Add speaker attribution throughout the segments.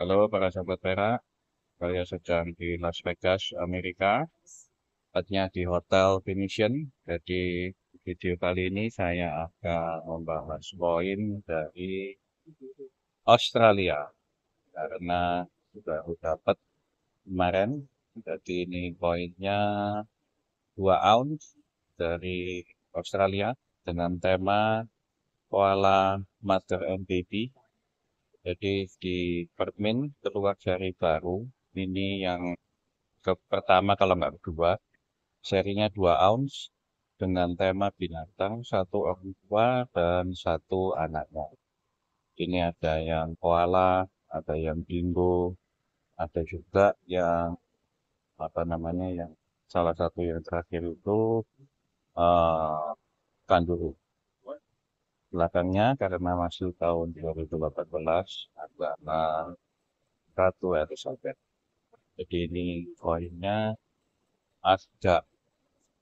Speaker 1: Halo para sahabat perak, saya sedang di Las Vegas, Amerika, tepatnya di Hotel Venetian. Jadi video kali ini saya akan membahas poin dari Australia karena sudah dapat kemarin. Jadi ini poinnya 2 ounce dari Australia dengan tema Koala Mother and Baby jadi di Permin keluar seri baru, ini yang ke pertama kalau nggak kedua, serinya dua ounce dengan tema binatang, satu orang tua dan satu anaknya. Ini ada yang koala, ada yang bingo, ada juga yang apa namanya yang salah satu yang terakhir itu uh, kanduru belakangnya karena masih tahun 2018 adalah Ratu Elizabeth. Jadi ini koinnya agak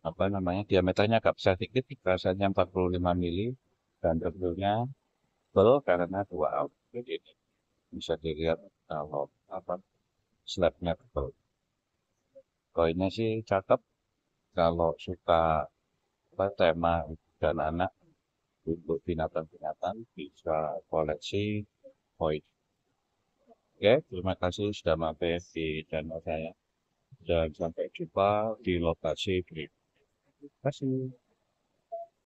Speaker 1: apa namanya diameternya agak besar sedikit rasanya 45 mili dan tentunya tebal karena dua out jadi ini bisa dilihat kalau apa slabnya tebal koinnya sih cakep kalau suka apa, tema dan anak untuk binatang-binatang bisa koleksi void. Oke, terima kasih sudah mampir di channel saya. Dan sampai jumpa di lokasi berikutnya. Terima kasih.